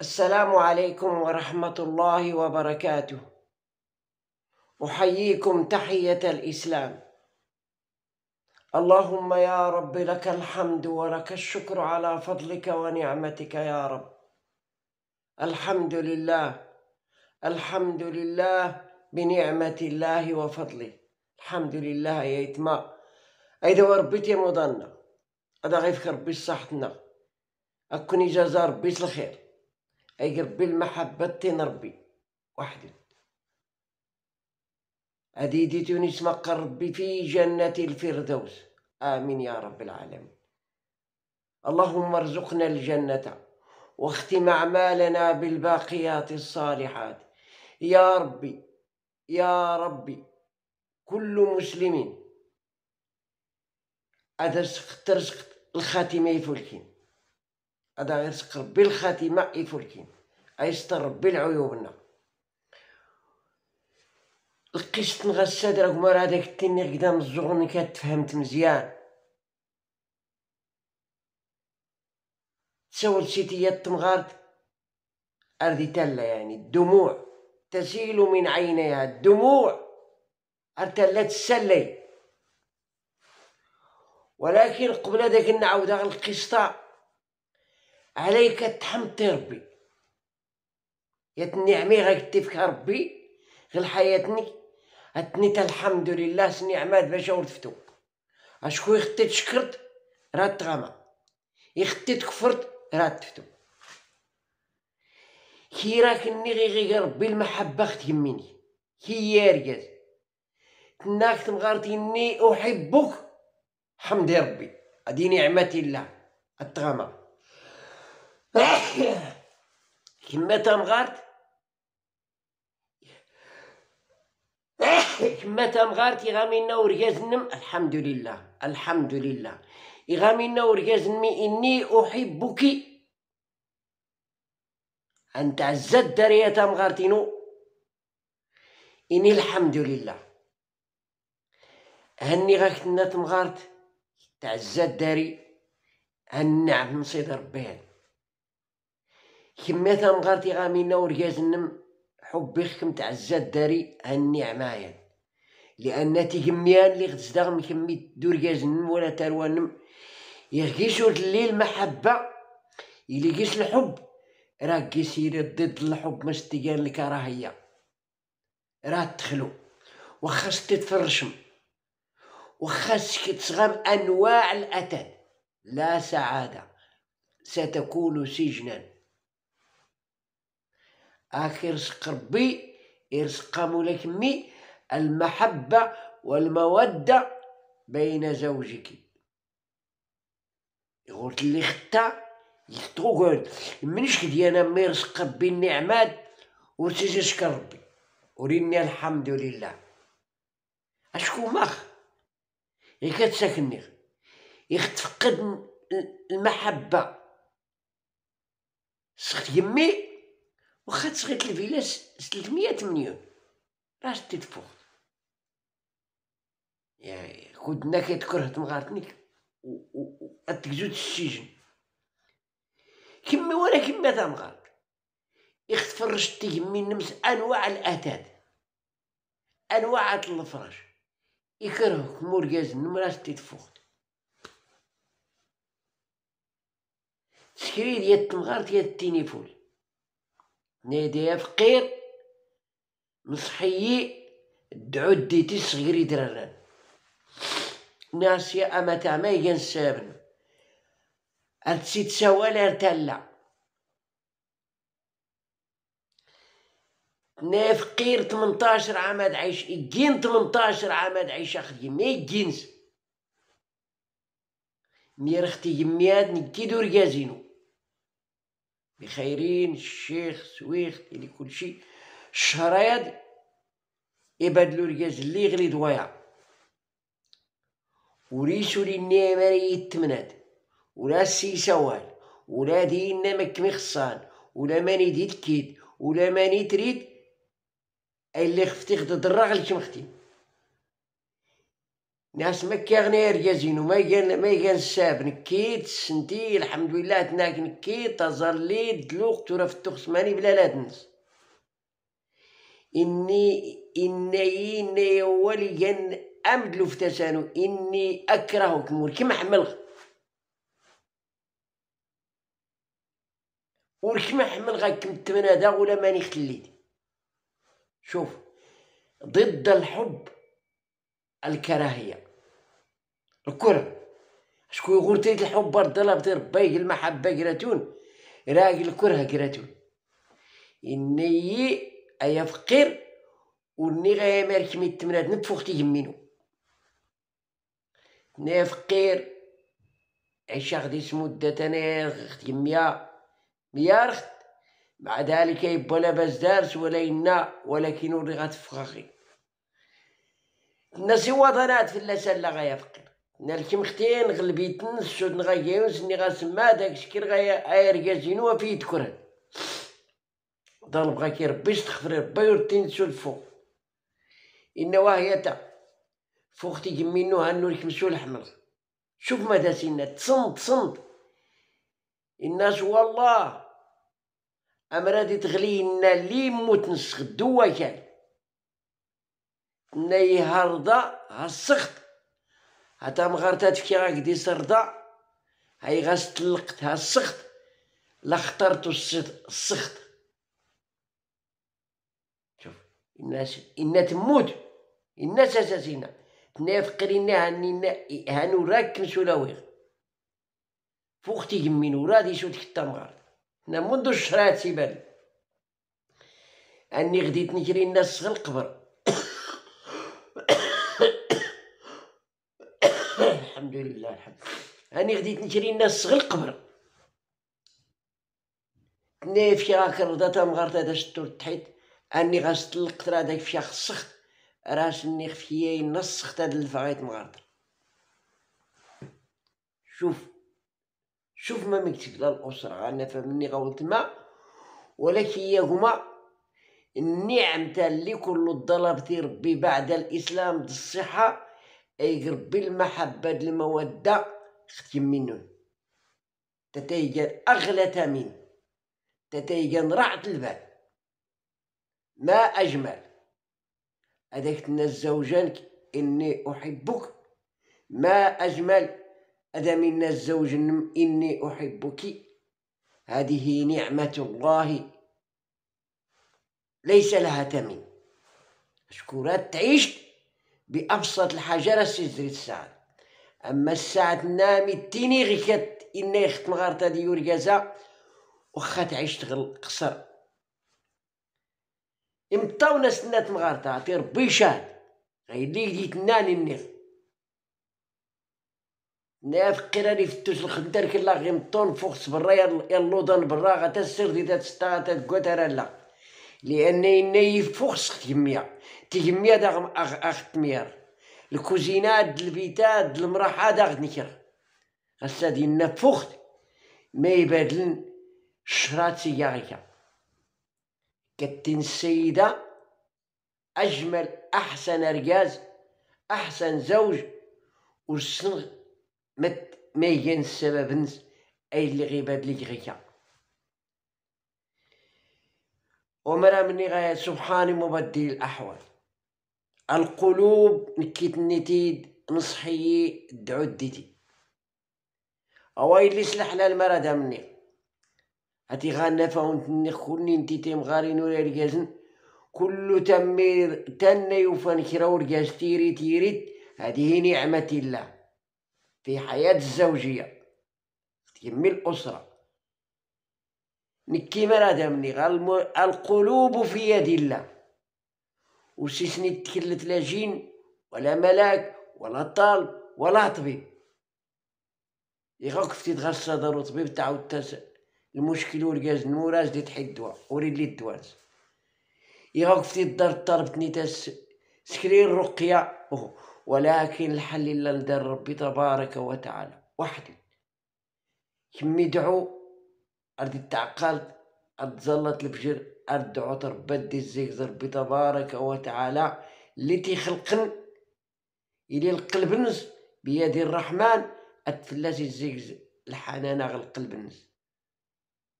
السلام عليكم ورحمة الله وبركاته أحييكم تحية الإسلام اللهم يا رب لك الحمد ولك الشكر على فضلك ونعمتك يا رب الحمد لله الحمد لله بنعمة الله وفضله الحمد لله يا إتماء أيدا وربتي مضنة أدعي غيفك ربي صحتنا أكوني جزا ربي الخير اي ربي المحبة ربي وحده أديدي تونس مقر ربي في جنة الفردوس آمين يا رب العالمين اللهم ارزقنا الجنة واختم أعمالنا بالباقيات الصالحات يا ربي يا ربي كل مسلم هذا رزق ترزق الخاتمة يفلكين هذا رزق ربي الخاتمة يفلكين يستر ربي لعيوبنا القسط نغساد راه مرا هذاك التيني قدام الزغرني كتفهمت مزيان تسول سيتيات تمغارت أرضي تلا يعني الدموع تسيل من عينيها الدموع أرتلا تسلي ولكن قبل ذاك نعاود القسطة عليك تحمطي ربي يا النعمة غيكتفك ربي غير حياتني هتنيت الحمد لله سني عماد باش ورثتو اشكون يختي شكرت راه تغامى يختي تكفرت راه تفتو كي راك ني غي غير ربي المحبة ختيميني كي يا رجال تناك مغارتيني احبك حمد ربي هادي نعمة الله التغامى كمتهم غارت كمتهم غارت يغامينا ورجازنم الحمد لله الحمد لله يغامينا ورجازنمي إني أحبك أنت عزت دارية مغارتينو إني الحمد لله هني غاكتنا تمغارت تعزت داري هني نعم من صيد ربي كما مغارتي غامينا وريازنم حبي خكم تعزات داري هني عمايا لأن تيكميان لي غتزداغ من كمي دور يازنم ولا تروانم يغيش ورد الليل محبة إلي الحب راه كيسير ضد الحب مش تيان الكراهية راه تخلو وخا ستي تفرشم وخا تصغر أنواع الأتد لا سعادة ستكون سجنا رزق ربي يرزق مولاك مي المحبة والمودة بين زوجك قلت لي ختا يتوغل منش كدي انا مي رزق ربي النعمات وتجي شكر ربي وريني الحمد لله اشكو مخ يا كتسكني يختفقد المحبه سخت يمي واخا تسقيت الفيلاج ميات مليون راه شديت فوق يعني خدنا كتكره و تجود السجن كما وانا كيما تنغارت يخت فرشت من نمس انواع الاتاد انواع الفراش يكرهك مورجاز تي تتفوق تسكري ديال التمغارت ديال التينيفول نادي فقير نصحيي دعو ديتي صغيري دراران ناسي اما تاع ما ينسابن ارتسيت سوال ارتلا نافقير فقير 18 عام عايش يجين 18 عام عايش خدي مي جينز مي رختي يمياد نكيدو رجازينو بخيرين الشيخ سويخت يعني اللي كلشي الشهر هادي يبادلو الكاز اللي غلي دوايا وريسو لي ما يتمناد ولا السيسوال ولا دينا مكمي خصان ولا ماني ديت كيد ولا ماني تريد اللي خفتي خد الدراغ اللي كمختي ناس ما كيغني ريازينو ما يغن ما يغن ساب نكيت سنتي الحمد لله تناك نكيت تزليت دلوق تورا في التخصماني بلا لا تنس إني إني أولي وليا أمدلو فتسانو إني أكرهك مول كيما حملغ ولكيما حملغا كم تمنادا ولا ماني خليت شوف ضد الحب الكراهيه الكره شكون يقول تريد الحب الله بدي ربي المحبه كراتون راجل الكره كراتون اني ايا فقير وني غايا مالك مي التمرات نتفوختي يمينو ني فقير عيشا غدي سمدة انا رخت يميا ميا رخت مع ذلك يبا لاباس دارس ولا إنا ولكن ولي غاتفخاخي الناس وطنات في اللسان لا غايا فقير نالكم ختين غلبيتن السود يوز ني سما داك غا غايا ايركازين وفي تكرهن دان بغا كي ربي يستغفر ربي يرتين سود فوق إن واهية تا فوق تيجمينو هانو الكمسو الحمر شوف ما داسينا تصند تصند الناس والله أمرادي تغلينا لي موت نسخ الدوا كان ناي هرضا هالسخط هاتا مغارتا تفكي غاك دي سردا هاي غاس تلقت السخط لا خطرتو السخط شوف الناس إنا تموت الناس أساسينا تنا فقرينا هنينا هانو راك مسولاويغ فوختي يمين ورادي شو تكتا مغارتا انا منذ الشرات سيبان اني غديت نجري الناس غير القبر الحمد لله الحمد هاني غديت نشري الناس غير القبر تني في رضا تا تمغرت هذا شتو تحيت اني غنستلق ترى داك فيا خصخت راه شني خفيا نسخت هاد الفغيت مغرط شوف شوف ما مكتب لا الاسره انا فمني غوت ما ولكن يا هما النعم تاع اللي كل الطلب ربي بعد الاسلام الصحه يقرب المحبة المودة ختي منو تتيجا أغلى ثمن تتيجا رعت البال ما أجمل هذاك الزوجان إني أحبك ما أجمل هذا من الزوج إني أحبك هذه نعمة الله ليس لها ثمن أشكرات تعيش بأبسط الحجرة سيزري الساعد أما الساعة نامي تيني غيكت إني إنا يخت مغارطة دي يورقازا وخا تعيش تغل قصر إمتاو ناس نات مغارتا عطي ربي شاد غي اللي يدي تناني النيغ ناف قراري فتوس الخدار كلا غي مطون فوق يا يلوضن برا غا سير دي تستا تتقوى تكوتا لا لان اني فوخس تيميا تجميع دا اخ تمير الكوزينات البيتات المراحه داغ نكر غسا ديالنا فوخت ما يبادلن الشرات سياغيكا كتين السيده اجمل احسن رجاز احسن زوج والسن مت ما يجي السبب اي اللي غيبادلي غيكا ومرا مني غاية سبحاني مبدل الأحوال القلوب نكيت نتيد نصحي دعو ديتي أواي اللي سلح على المرض مني هاتي غانا فاونتني خوني نتيتي مغارين ولا الجازن كل تمير تنا يوفان كراو الجاز تيري تيريت هي نعمة الله في حياة الزوجية تكمل الأسرة نكيما دامني غالم... القلوب في يد الله وسيسني تكلت لا جين ولا ملاك ولا طالب ولا طبيب يغاك فتي تغسى الصدر الطبيب تعاود تاس المشكل والكاز نوراز دي تحي الدواء وريد لي الدواء يغاك فتي الدار طربتني تاس سكرين رقية ولكن الحل إلا لدار ربي تبارك وتعالى وحدي كم يدعو أرد تعقلت أرد ظلت البشر أرد بدي ربي ضرب تبارك وتعالى التي خلقن إلي القلب نس بيد الرحمن أتفلاتي الزيك الحنان غل القلب نس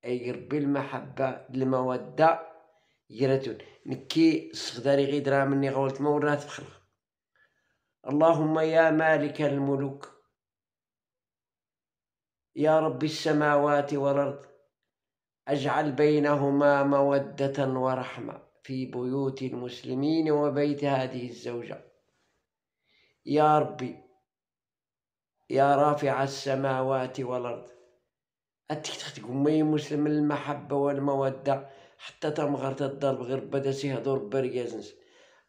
أي ربي المحبة المودة يراتون نكي صغداري غيدرا مني غولت مورات ورات بخلق اللهم يا مالك الملوك يا رب السماوات والأرض أجعل بينهما مودة ورحمة في بيوت المسلمين وبيت هذه الزوجة يا ربي يا رافع السماوات والأرض أتك أمي مسلم المحبة والمودة حتى تمغرت الضرب غير بدا سيهضر بريازنس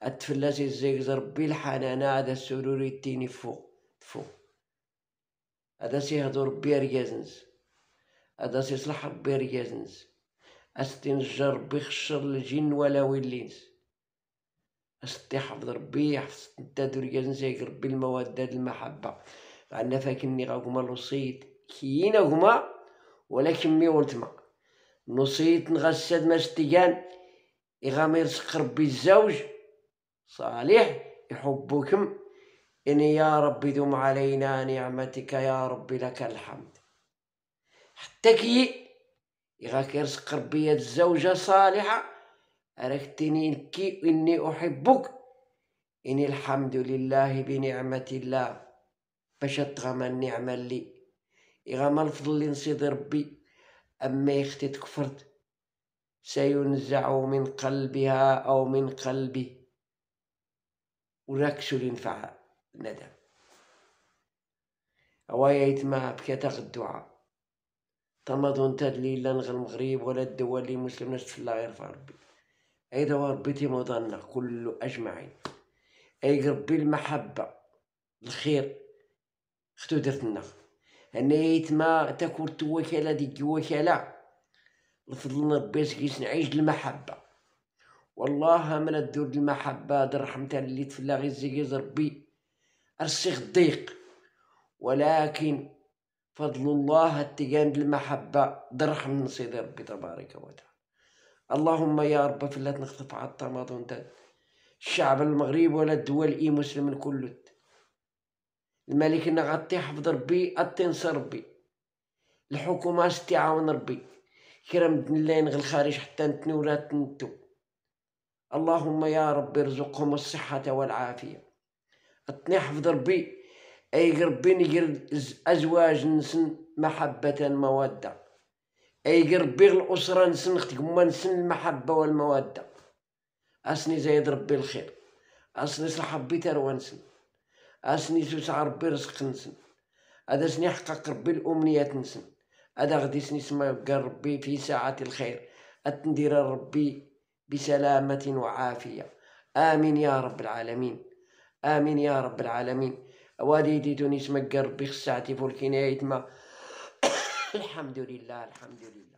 أتفلاسي الزيغز ربي الحنانة هذا السرور التيني فوق فوق هذا سيهضر بريازنس هذا سي صلاح ربي يازنس استنجر ربي خشر الجن ولا ويلينس استي حفظ ربي حفظ انت دريازنس ياك ربي المودة المحبة عندنا فاكني غاكما لوصيت كينا هما ولكن مي ولتما نصيت نغسد ما ستيان يغامر يرزق ربي الزوج صالح يحبكم إن يا ربي دم علينا نعمتك يا ربي لك الحمد حتى كي يغاكيرزق ربي هاد الزوجة صالحة راك تنين كي إني أحبك إني الحمد لله بنعمة الله باش تغمى النعمة اللي ما الفضل اللي نصيد ربي أما يختي تكفرت سينزع من قلبها أو من قلبي وراكشو اللي الندم ندم هوايا يتما بكتاغ الدعاء تمضون تاع لا نغ المغرب ولا الدول اللي مسلمناش تفلا يرفع ربي اي دوا ربي تيموضنا كل أجمعين أي ربي المحبة الخير ختو درتنا أنا يتما تاكل توكالة ديك وكالة الفضل ربي سكيس نعيش المحبة والله من الدور المحبة در رحمتها اللي تفلا غير زي ربي أرسيخ الضيق ولكن فضل الله التيان المحبة درحم من سيدي ربي تبارك وتعالى اللهم يا رب فلات نخطف على التماضون الشعب المغرب ولا الدول اي مسلم الكل الملك إن غطي حفظ ربي أتنسى ربي الحكومة استعاون ربي كرم الله غل الخارج حتى ولا تنتو اللهم يا ربي ارزقهم الصحة والعافية أتني حفظ ربي أي ربي يجر أزواج نسن محبة مودة أي ربي الأسرة نسن ختكما نسن المحبة والمودة أسني زايد ربي الخير أسني صحبي ربي تروى نسن أسني سوسع ربي رزق نسن هذا سني حقق ربي الأمنيات نسن هذا غدي سني سما يبقى ربي في ساعة الخير أتندير ربي بسلامة وعافية آمين يا رب العالمين آمين يا رب العالمين والدي تونس مقر بخصعتي فولكينايت ما الحمد لله الحمد لله